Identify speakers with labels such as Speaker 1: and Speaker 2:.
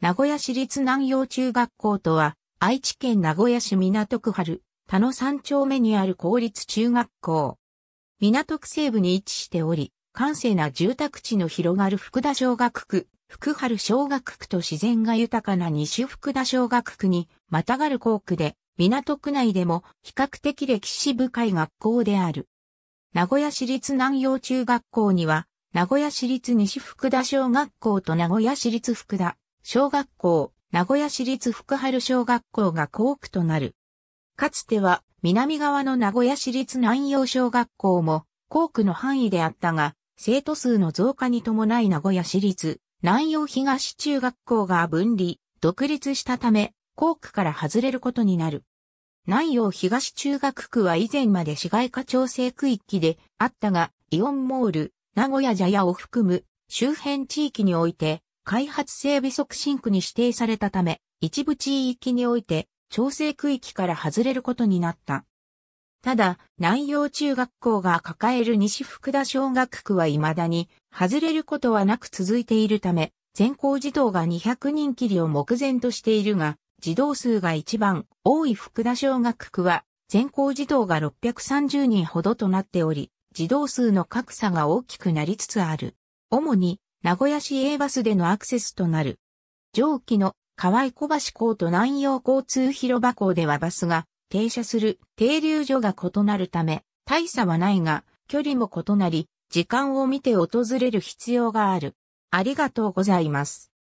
Speaker 1: 名古屋市立南陽中学校と
Speaker 2: は、愛知県名古屋市港区春、田野三丁目にある公立中学校。港区西部に位置しており、閑静な住宅地の広がる福田小学区、福春小学区と自然が豊かな西福田小学区に、またがる校区で、港区内でも比較的歴史深い学校である。名古屋市立南陽中学校には、名古屋市立西福田小学校と名古屋市立福田小学校、名古屋市立福春小学校が校区となる。かつては、南側の名古屋市立南洋小学校も、校区の範囲であったが、生徒数の増加に伴い名古屋市立、南洋東中学校が分離、独立したため、校区から外れることになる。南洋東中学区は以前まで市街化調整区域であったが、イオンモール、名古屋茶屋を含む周辺地域において、開発整備促進区に指定されたため、一部地域において調整区域から外れることになった。ただ、南洋中学校が抱える西福田小学区は未だに外れることはなく続いているため、全校児童が200人切りを目前としているが、児童数が一番多い福田小学区は、全校児童が630人ほどとなっており、児童数の格差が大きくなりつつある。主に名古屋市営バスでのアクセスとなる。上記の河合小橋港と南洋交通広場港ではバスが停車する停留所が異なるため、大差はないが、距離も異なり、時間を見て訪れる必要がある。
Speaker 1: ありがとうございます。